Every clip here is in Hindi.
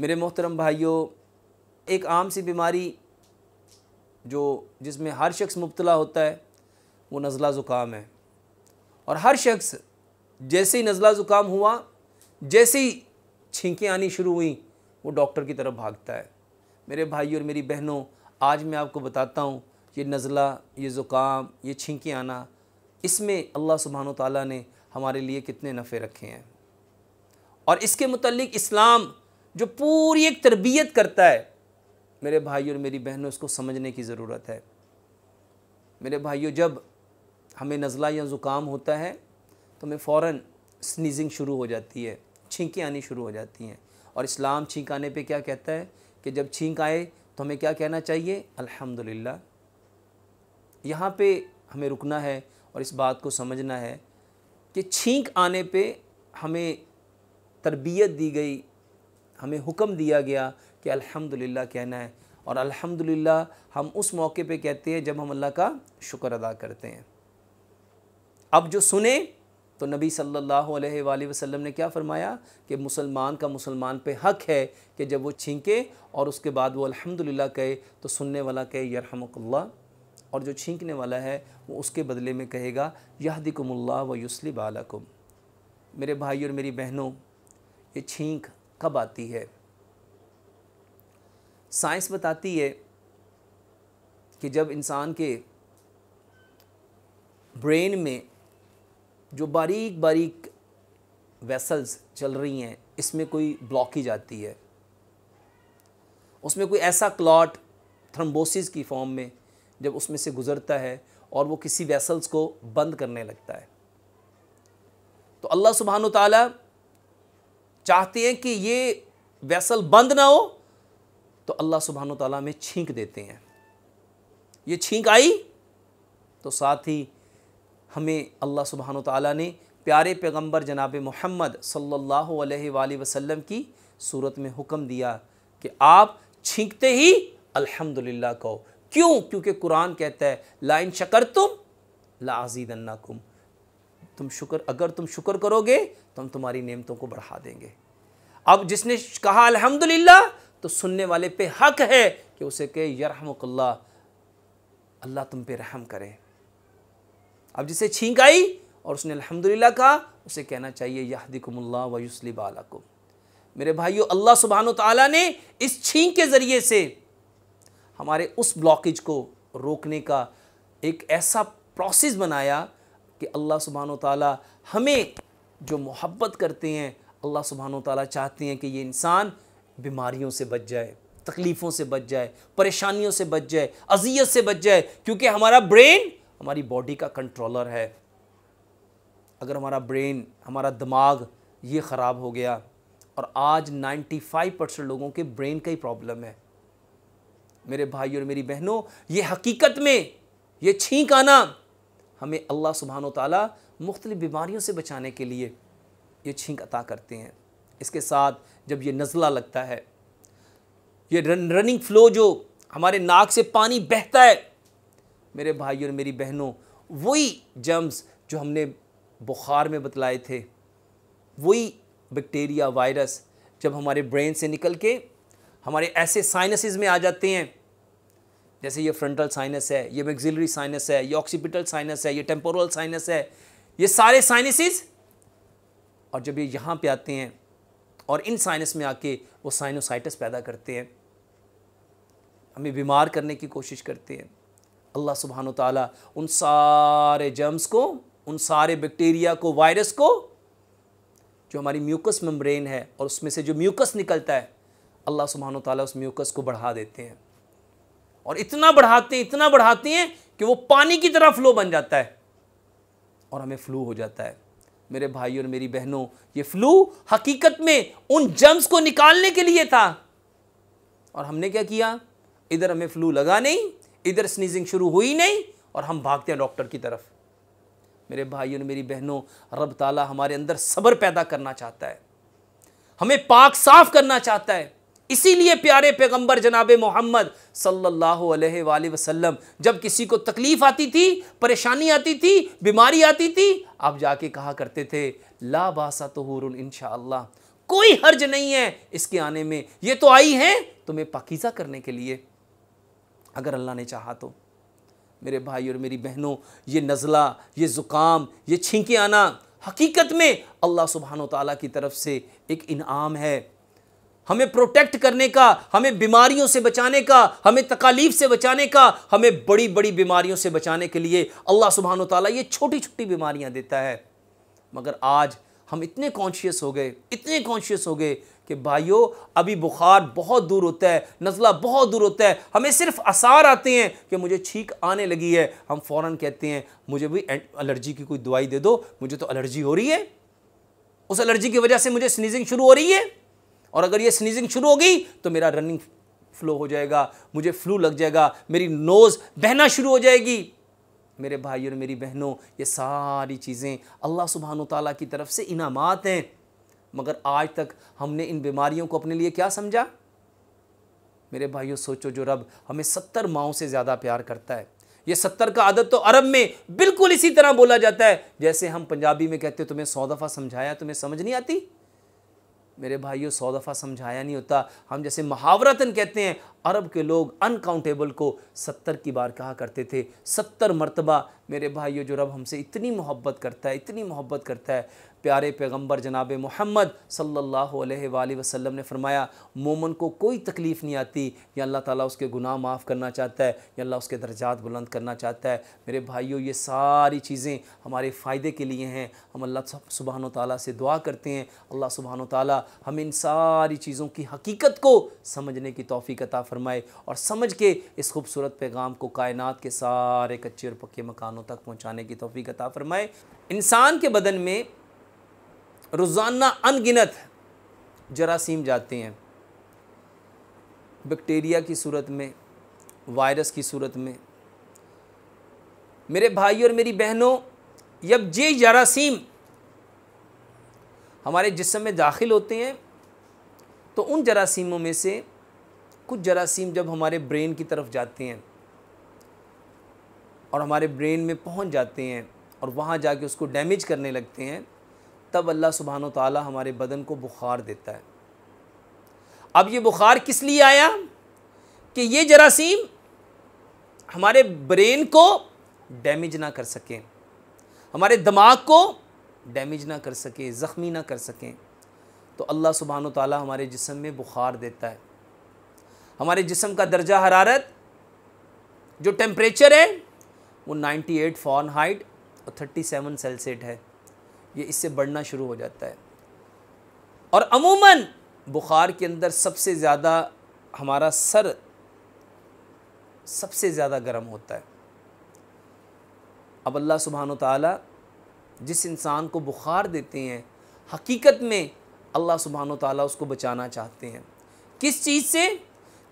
मेरे मोहतरम भाइयों एक आम सी बीमारी जो जिसमें हर शख्स मुबतला होता है वो नज़ला ज़ुकाम है और हर शख्स जैसे ही नज़ला ज़ुकाम हुआ जैसे ही छींकें आनी शुरू हुई वो डॉक्टर की तरफ भागता है मेरे भाई और मेरी बहनों आज मैं आपको बताता हूँ ये नज़ला ये ज़ुकाम ये छींकें आना इसमें अल्लाह सुबहान ताली ने हमारे लिए कितने नफ़े रखे हैं और इसके मतलब इस्लाम जो पूरी एक तरबियत करता है मेरे भाई और मेरी बहनों इसको समझने की ज़रूरत है मेरे भाइयों जब हमें नज़ला या ज़ुकाम होता है तो हमें फ़ौर स्नीजिंग शुरू हो जाती है छींकें आनी शुरू हो जाती हैं और इस्लाम छींक आने पर क्या कहता है कि जब छींक आए तो हमें क्या कहना चाहिए अल्हम्दुलिल्लाह यहाँ पे हमें रुकना है और इस बात को समझना है कि छींक आने पे हमें तरबियत दी गई हमें हुक्म दिया गया कि अल्हम्दुलिल्लाह कहना है और अल्हम्दुलिल्लाह हम उस मौके पे कहते हैं जब हम अल्लाह का शुक्र अदा करते हैं अब जो सुने तो नबी सल्लल्लाहु अलैहि वसल्लम ने क्या फरमाया कि मुसलमान का मुसलमान पे हक है कि जब वो छींके और उसके बाद वो अल्हम्दुलिल्लाह कहे तो सुनने वाला कहे यरहमकल्ला और जो छींकने वाला है वो उसके बदले में कहेगा यहदिकुमुल्ला व युसली बालकुम मेरे भाई और मेरी बहनों ये छींक कब आती है साइंस बताती है कि जब इंसान के ब्रेन में जो बारीक बारीक वेसल्स चल रही हैं इसमें कोई ही जाती है उसमें कोई ऐसा क्लॉट थ्रम्बोसिस की फॉर्म में जब उसमें से गुज़रता है और वो किसी वेसल्स को बंद करने लगता है तो अल्लाह सुबहान ताली चाहते हैं कि ये वैसल बंद ना हो तो अल्लाह सुबहान तला में छींक देते हैं ये छींक आई तो साथ ही हमें अल्लाह सुबहान तला ने प्यारे पैगंबर जनाब मोहम्मद सल्ला वसलम की सूरत में हुक्म दिया कि आप छींकते ही अल्हम्दुलिल्लाह कहो क्यों क्योंकि कुरान कहता है लाइन शकर तुम लाजीदन्ना कुम तुम शुक्र अगर तुम शुक्र करोगे तो हम तुम्हारी नेमतों को बढ़ा देंगे अब जिसने कहा अल्हम्दुलिल्लाह तो सुनने वाले पे हक है कि उसे कहे यरहमकल्ला अल्लाह तुम पे रहम करे अब जिसे छींक आई और उसने अल्हम्दुलिल्लाह कहा उसे कहना चाहिए यहदिकुमुल्ला वयुसली बालकुम मेरे भाइयों अल्लाह सुबहान तला ने इस छींक के ज़रिए से हमारे उस ब्लॉकेज को रोकने का एक ऐसा प्रोसेस बनाया कि अल्लाह सुबहान ताली हमें जो मोहब्बत करते हैं अल्लाह सुबहान तला चाहते हैं कि ये इंसान बीमारियों से बच जाए तकलीफ़ों से बच जाए परेशानियों से बच जाए अजियत से बच जाए क्योंकि हमारा ब्रेन हमारी बॉडी का कंट्रोलर है अगर हमारा ब्रेन हमारा दिमाग ये ख़राब हो गया और आज 95 परसेंट लोगों के ब्रेन का ही प्रॉब्लम है मेरे भाई और मेरी बहनों ये हकीकत में ये छींक आना हमें अल्लाह सुबहान तला मुख्तलि बीमारियों से बचाने के लिए ये छींक अता करते हैं इसके साथ जब ये नज़ला लगता है ये रन, रनिंग फ्लो जो हमारे नाक से पानी बहता है मेरे भाई और मेरी बहनों वही जम्स जो हमने बुखार में बतलाए थे वही बैक्टीरिया वायरस जब हमारे ब्रेन से निकल के हमारे ऐसे साइनसिस में आ जाते हैं जैसे ये फ्रंटल साइनस है ये मैगजिलरी साइनस है ये ऑक्सीपिटल साइनस है ये टेम्पोरल साइनस है ये सारे साइनसिस और जब ये यहाँ पे आते हैं और इन साइनस में आके वो साइनोसाइटिस पैदा करते हैं हमें बीमार करने की कोशिश करते हैं अल्लाह सुबहान तला उन सारे जर्म्स को उन सारे बैक्टीरिया को वायरस को जो हमारी म्यूकस मेम्ब्रेन है और उसमें से जो म्यूकस निकलता है अल्लाह सुबहान तला उस म्यूकस को बढ़ा देते हैं और इतना बढ़ाते हैं इतना बढ़ाते हैं कि वो पानी की तरह फ्लो बन जाता है और हमें फ्लू हो जाता है मेरे भाई और मेरी बहनों ये फ्लू हकीकत में उन जम्स को निकालने के लिए था और हमने क्या किया इधर हमें फ्लू लगा नहीं इधर स्नीजिंग शुरू हुई नहीं और हम भागते हैं डॉक्टर की तरफ मेरे भाई और मेरी बहनों रब ताला हमारे अंदर सब्र पैदा करना चाहता है हमें पाक साफ करना चाहता है इसीलिए प्यारे पैगंबर जनाब मोहम्मद सल्लल्लाहु अलैहि वसल्लम जब किसी को तकलीफ़ आती थी परेशानी आती थी बीमारी आती थी आप जाके कहा करते थे ला बासा तो इन कोई हर्ज नहीं है इसके आने में ये तो आई है तुम्हें पाकिज़ा करने के लिए अगर अल्लाह ने चाहा तो मेरे भाई और मेरी बहनों ये नज़ला ये ज़ुकाम ये छिंके आना हकीकत में अल्लाह सुबहान तला की तरफ से एक इनाम है हमें प्रोटेक्ट करने का हमें बीमारियों से बचाने का हमें तकालीफ से बचाने का हमें बड़ी बड़ी बीमारियों से बचाने के लिए अल्लाह सुबहान तला ये छोटी छोटी बीमारियाँ देता है मगर आज हम इतने कॉन्शियस हो गए इतने कॉन्शियस हो गए कि भाइयों अभी बुखार बहुत दूर होता है नज़ला बहुत दूर होता है हमें सिर्फ आसार आते हैं कि मुझे छींक आने लगी है हम फ़ौरन कहते हैं मुझे भी एलर्जी की कोई दवाई दे दो मुझे तो एलर्जी हो रही है उस एलर्जी की वजह से मुझे स्नीजिंग शुरू हो रही है और अगर ये स्नीजिंग शुरू हो गई तो मेरा रनिंग फ्लो हो जाएगा मुझे फ्लू लग जाएगा मेरी नोज़ बहना शुरू हो जाएगी मेरे भाई और मेरी बहनों ये सारी चीज़ें अल्लाह सुबहान तला की तरफ से इनामात हैं मगर आज तक हमने इन बीमारियों को अपने लिए क्या समझा मेरे भाइयों सोचो जो रब हमें सत्तर माओ से ज़्यादा प्यार करता है ये सत्तर का आदत तो अरब में बिल्कुल इसी तरह बोला जाता है जैसे हम पंजाबी में कहते हो तुम्हें सौ दफ़ा समझाया तुम्हें समझ नहीं आती मेरे भाइयों सौ दफ़ा समझाया नहीं होता हम जैसे महावरतन कहते हैं अरब के लोग अनकाउंटेबल को सत्तर की बार कहा करते थे सत्तर मरतबा मेरे भाइयों जो रब हमसे इतनी मोहब्बत करता है इतनी मोहब्बत करता है प्यारे पैगम्बर जनाब मोहम्मद सल्ला अलैहि ने फरमाया मोमन को कोई तकलीफ़ नहीं आती या अल्लाह ताला उसके गुनाह माफ़ करना चाहता है या अल्लाह उसके दर्जात बुलंद करना चाहता है मेरे भाइयों ये सारी चीज़ें हमारे फ़ायदे के लिए हैं हम अल्लाह सुबहान तला से दुआ करते हैं अल्लाह सुबहान ताली हम इन सारी चीज़ों की हकीकत को समझने की तोफ़ी फ़रमाए और समझ के इस खूबसूरत पैगाम को कायन के सारे कच्चे और पक्के मकानों तक पहुँचाने की तोफ़ी अता फ़रमाए इंसान के बदन में रोज़ाना अनगिनत जरासीम जाते हैं बैक्टीरिया की सूरत में वायरस की सूरत में मेरे भाई और मेरी बहनों जब ये जरासीम हमारे जिसम में दाखिल होते हैं तो उन जरासीमों में से कुछ जरासीम जब हमारे ब्रेन की तरफ जाते हैं और हमारे ब्रेन में पहुंच जाते हैं और वहाँ जाके उसको डैमेज करने लगते हैं तब अल्लाह सुबहान तला हमारे बदन को बुखार देता है अब ये बुखार किस लिए आया कि ये जरासीम हमारे ब्रेन को डैमेज ना कर सकें हमारे दिमाग को डैमेज ना कर सकें ज़ख्मी ना कर सकें तो अल्लाह सुबहान तला हमारे जिसम में बुखार देता है हमारे जिसम का दर्जा हरारत जो टेम्परेचर है वो 98 एट फॉर्न हाइट और 37 सेल्सियट है ये इससे बढ़ना शुरू हो जाता है और अमूमन बुखार के अंदर सबसे ज़्यादा हमारा सर सबसे ज़्यादा गर्म होता है अब अल्लाह सुबहान ताला जिस इंसान को बुखार देते हैं हकीकत में अल्लाह सुबहान ताला उसको बचाना चाहते हैं किस चीज़ से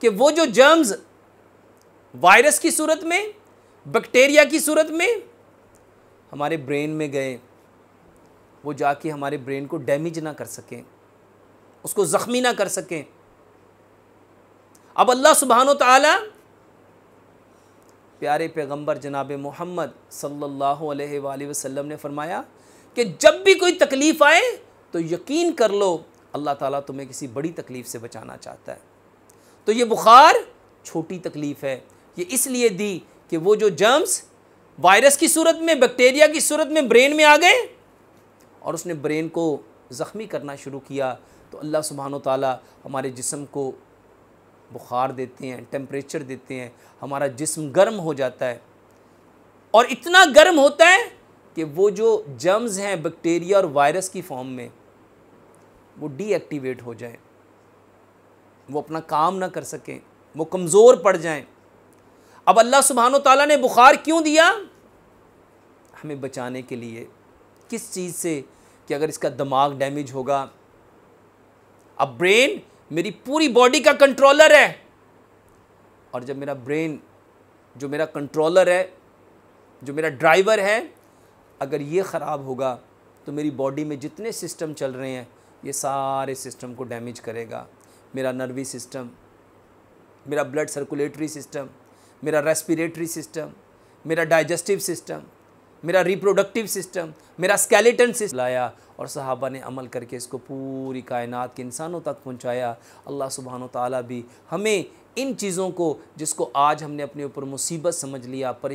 कि वो जो जर्म्स वायरस की सूरत में बैक्टीरिया की सूरत में हमारे ब्रेन में गए वो जाके हमारे ब्रेन को डैमेज ना कर सकें उसको ज़ख्मी ना कर सकें अब अल्लाह सुबहान ताला प्यारे पैगंबर जनाब मोहम्मद सल्लल्लाहु अलैहि वसल्लम ने फरमाया कि जब भी कोई तकलीफ़ आए तो यकीन कर लो अल्लाह ताला तुम्हें किसी बड़ी तकलीफ़ से बचाना चाहता है तो ये बुखार छोटी तकलीफ़ है ये इसलिए दी कि वो जो जर्म्स वायरस की सूरत में बैक्टीरिया की सूरत में ब्रेन में आ गए और उसने ब्रेन को ज़ख्मी करना शुरू किया तो अल्लाह सुबहान तला हमारे जिसम को बुखार देते हैं टेम्परेचर देते हैं हमारा जिसम गर्म हो जाता है और इतना गर्म होता है कि वो जो जर्म्स हैं बैक्टीरिया और वायरस की फॉर्म में वो डीएक्टिवेट हो जाएं वो अपना काम ना कर सकें वो कमज़ोर पड़ जाएं अब अल्लाह सुबहान तला ने बुखार क्यों दिया हमें बचाने के लिए किस चीज़ से कि अगर इसका दिमाग डैमेज होगा अब ब्रेन मेरी पूरी बॉडी का कंट्रोलर है और जब मेरा ब्रेन जो मेरा कंट्रोलर है जो मेरा ड्राइवर है अगर ये ख़राब होगा तो मेरी बॉडी में जितने सिस्टम चल रहे हैं ये सारे सिस्टम को डैमेज करेगा मेरा नर्वी सिस्टम मेरा ब्लड सर्कुलेटरी सिस्टम मेरा रेस्पिरेटरी सिस्टम मेरा डाइजेस्टिव सिस्टम मेरा रिप्रोडक्टिव सिस्टम मेरा स्केलेटन सिस्टम लाया और सहाबा ने अमल करके इसको पूरी कायनात के इंसानों तक पहुंचाया अल्लाह सुबहान ताली भी हमें इन चीज़ों को जिसको आज हमने अपने ऊपर मुसीबत समझ लिया परेशान